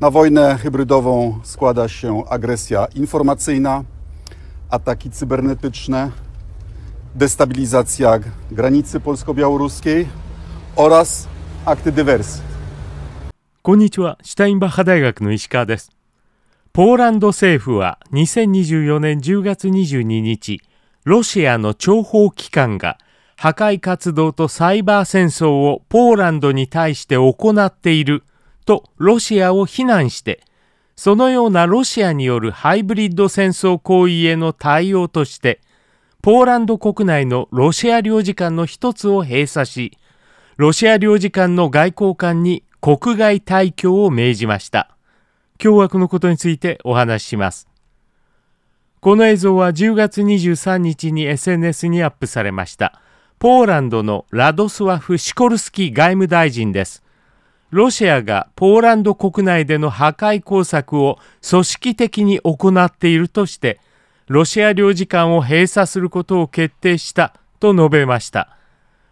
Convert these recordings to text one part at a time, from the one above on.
Na wojnę hybrydową składa się agresja informacyjna, ataki cybernetyczne, destabilizacja granicy polsko-białoruskiej oraz akty dywersji. こんにちは、シュタインバッハ大学の石川です。ポーランド政府は2024年10月22日、ロシアの諜報機関が破壊活動とサイバー戦争をポーランドに対して行っているとロシアを非難してそのようなロシアによるハイブリッド戦争行為への対応としてポーランド国内のロシア領事館の一つを閉鎖しロシア領事館の外交官に国外退去を命じました凶悪のことについてお話ししますこの映像は10月23日に SNS にアップされましたポーランドのラドスワフ・シコルスキ外務大臣ですロシアがポーランド国内での破壊工作を組織的に行っているとしてロシア領事館を閉鎖することを決定したと述べました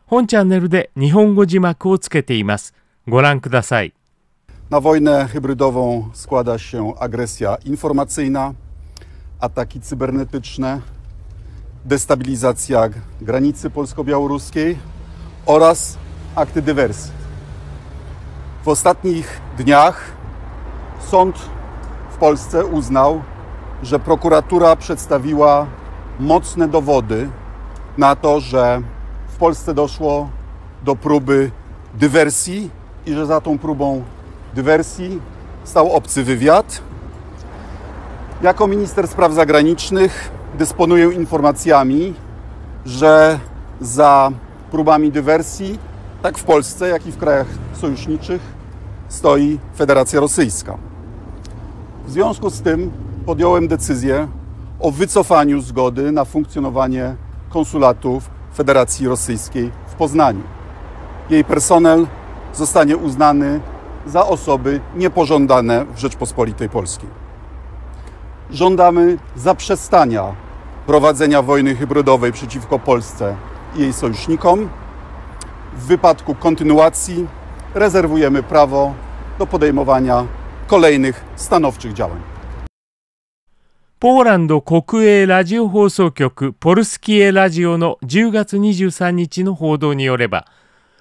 本チャンネルで日本語字幕をつけていますご覧ください się oraz W ostatnich dniach sąd w Polsce uznał, że prokuratura przedstawiła mocne dowody na to, że w Polsce doszło do próby dywersji i że za tą próbą dywersji stał obcy wywiad. Jako minister spraw zagranicznych dysponuję informacjami, że za próbami dywersji tak w Polsce, jak i w krajach sojuszniczych stoi Federacja Rosyjska. W związku z tym podjąłem decyzję o wycofaniu zgody na funkcjonowanie konsulatów Federacji Rosyjskiej w Poznaniu. Jej personel zostanie uznany za osoby niepożądane w Rzeczpospolitej Polskiej. Żądamy zaprzestania prowadzenia wojny hybrydowej przeciwko Polsce i jej sojusznikom W wypadku kontynuacji rezerwujemy prawo do podejmowania kolejnych stanowczych działań. ポーランド国営ラジオ放送局ポルスキエラジオの10月23日の報道によれば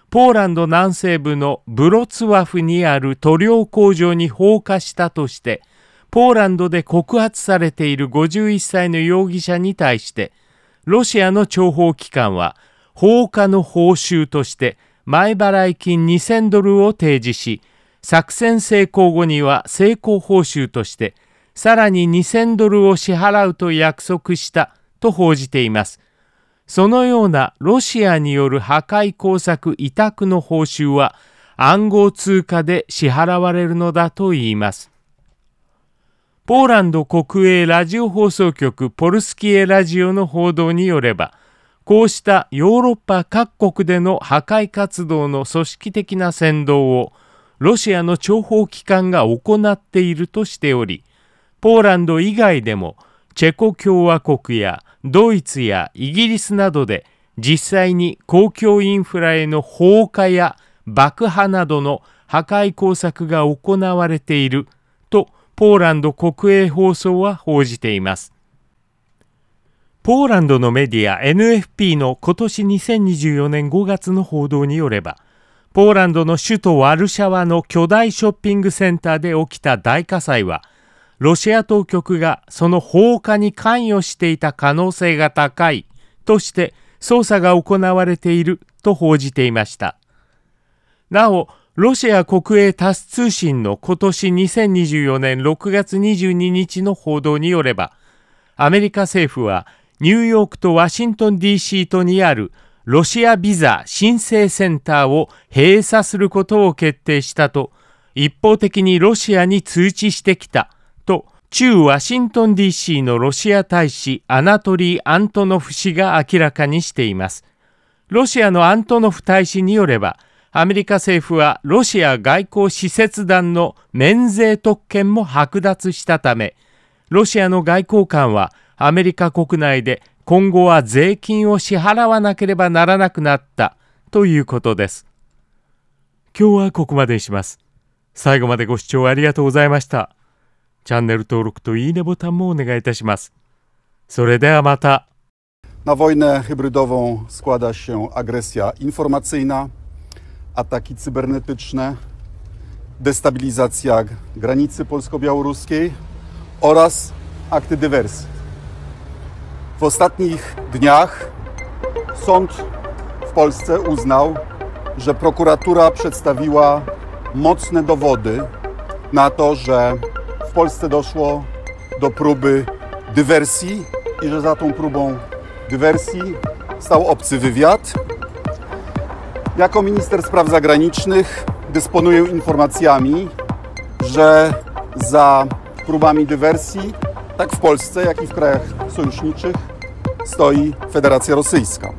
ポーランド南西部のブロツワフにある塗料工場に放火したとしてポーランドで告発されている51歳の容疑者に対してロシアの諜報機関は放火の報酬として前払い金2000ドルを提示し作戦成功後には成功報酬としてさらに2000ドルを支払うと約束したと報じています。そのようなロシアによる破壊工作委託の報酬は暗号通貨で支払われるのだといいます。ポーランド国営ラジオ放送局ポルスキエラジオの報道によれば、こうしたヨーロッパ各国での破壊活動の組織的な扇動をロシアの諜報機関が行っているとしておりポーランド以外でもチェコ共和国やドイツやイギリスなどで実際に公共インフラへの放火や爆破などの破壊工作が行われているとポーランド国営放送は報じています。ポーランドのメディア NFP の今年2024年5月の報道によればポーランドの首都ワルシャワの巨大ショッピングセンターで起きた大火災はロシア当局がその放火に関与していた可能性が高いとして捜査が行われていると報じていましたなおロシア国営タス通信の今年2024年6月22日の報道によればアメリカ政府はニューヨークとワシントン DC とにあるロシアビザ申請センターを閉鎖することを決定したと一方的にロシアに通知してきたと中ワシントン DC のロシア大使アナトリー・アントノフ氏が明らかにしています。ロシアのアントノフ大使によればアメリカ政府はロシア外交使節団の免税特権も剥奪したためロシアの外交官はアメリカ国内で今後は税金を支払わなければならなくなったということです。今日はここまでにします。最後までご視聴ありがとうございました。チャンネル登録といいねボタンもお願いいたします。それではまた。Na wojnę hybrydową składa się agresja informacyjna, ataki cybernetyczne, destabilizacja granicy polsko-białoruskiej oraz akty dywersji. W ostatnich dniach sąd w Polsce uznał, że prokuratura przedstawiła mocne dowody na to, że w Polsce doszło do próby dywersji i że za tą próbą dywersji stał obcy wywiad. Jako minister spraw zagranicznych dysponuję informacjami, że za próbami dywersji, tak w Polsce, jak i w krajach sojuszniczych, stoi Federacja Rosyjska.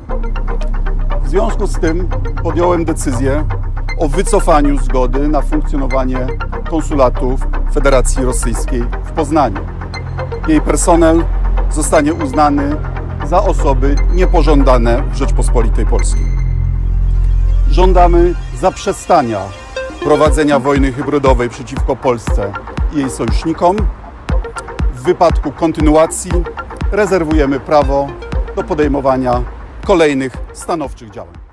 W związku z tym podjąłem decyzję o wycofaniu zgody na funkcjonowanie konsulatów Federacji Rosyjskiej w Poznaniu. Jej personel zostanie uznany za osoby niepożądane w Rzeczpospolitej Polskiej. Żądamy zaprzestania prowadzenia wojny hybrydowej przeciwko Polsce i jej sojusznikom w wypadku kontynuacji rezerwujemy prawo do podejmowania kolejnych stanowczych działań.